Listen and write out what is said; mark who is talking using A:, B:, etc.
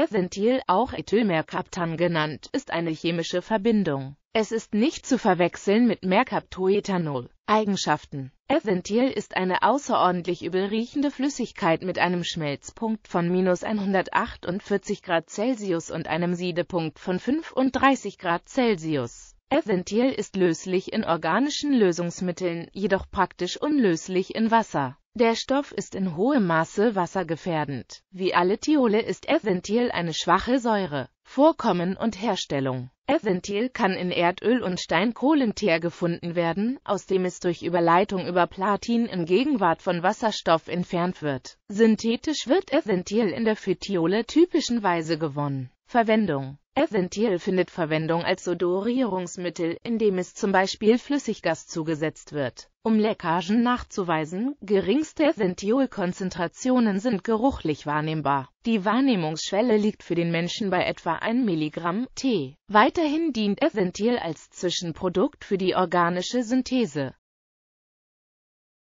A: eventuell auch Ethylmerkaptan genannt, ist eine chemische Verbindung. Es ist nicht zu verwechseln mit Merkaptoethanol. Eigenschaften Eventil ist eine außerordentlich übelriechende Flüssigkeit mit einem Schmelzpunkt von minus 148 Grad Celsius und einem Siedepunkt von 35 Grad Celsius. Eventil ist löslich in organischen Lösungsmitteln, jedoch praktisch unlöslich in Wasser. Der Stoff ist in hohem Maße wassergefährdend. Wie alle Thiole ist Ethantil eine schwache Säure. Vorkommen und Herstellung Ethantil kann in Erdöl und Steinkohlenteer gefunden werden, aus dem es durch Überleitung über Platin in Gegenwart von Wasserstoff entfernt wird. Synthetisch wird Ethantil in der für Thiole typischen Weise gewonnen. Verwendung Eventuell findet Verwendung als Odorierungsmittel, indem es zum Beispiel Flüssiggas zugesetzt wird. Um Leckagen nachzuweisen, geringste Eventuelkonzentrationen sind geruchlich wahrnehmbar. Die Wahrnehmungsschwelle liegt für den Menschen bei etwa 1 Milligramm T. Weiterhin dient Eventuel als Zwischenprodukt für die organische Synthese.